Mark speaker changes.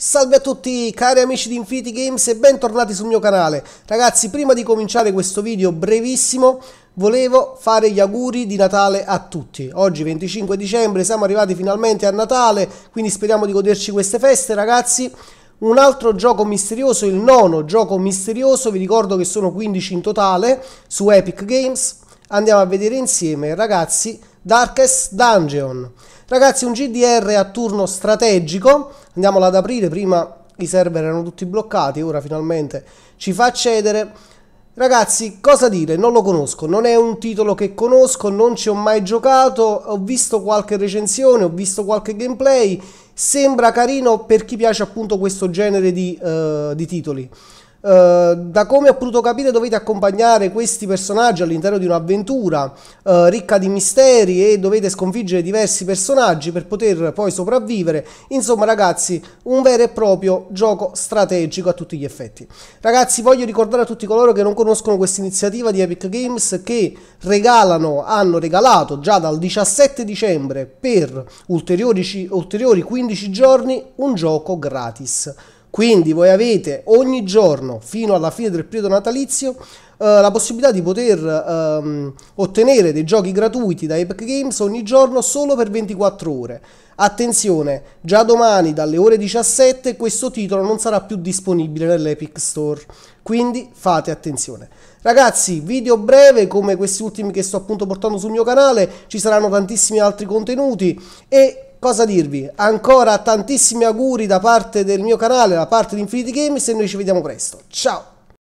Speaker 1: Salve a tutti cari amici di Infinity Games e bentornati sul mio canale. Ragazzi, prima di cominciare questo video brevissimo, volevo fare gli auguri di Natale a tutti. Oggi 25 dicembre, siamo arrivati finalmente a Natale, quindi speriamo di goderci queste feste, ragazzi. Un altro gioco misterioso, il nono gioco misterioso, vi ricordo che sono 15 in totale su Epic Games. Andiamo a vedere insieme, ragazzi, Darkest Dungeon. Ragazzi, un GDR a turno strategico. Andiamolo ad aprire, prima i server erano tutti bloccati, ora finalmente ci fa accedere. Ragazzi, cosa dire? Non lo conosco, non è un titolo che conosco, non ci ho mai giocato, ho visto qualche recensione, ho visto qualche gameplay, sembra carino per chi piace appunto questo genere di, uh, di titoli. Eh, da come ho potuto capire dovete accompagnare questi personaggi all'interno di un'avventura uh, ricca di misteri e dovete sconfiggere diversi personaggi per poter poi sopravvivere insomma ragazzi un vero e proprio gioco strategico a tutti gli effetti ragazzi voglio ricordare a tutti coloro che non conoscono questa iniziativa di Epic Games che regalano hanno regalato già dal 17 dicembre per ulteriori, ulteriori 15 giorni un gioco gratis quindi voi avete ogni giorno fino alla fine del periodo natalizio eh, la possibilità di poter ehm, ottenere dei giochi gratuiti da Epic Games ogni giorno solo per 24 ore. Attenzione, già domani dalle ore 17 questo titolo non sarà più disponibile nell'Epic Store, quindi fate attenzione. Ragazzi, video breve come questi ultimi che sto appunto portando sul mio canale, ci saranno tantissimi altri contenuti e cosa dirvi? Ancora tantissimi auguri da parte del mio canale, da parte di Infinity Games e noi ci vediamo presto. Ciao!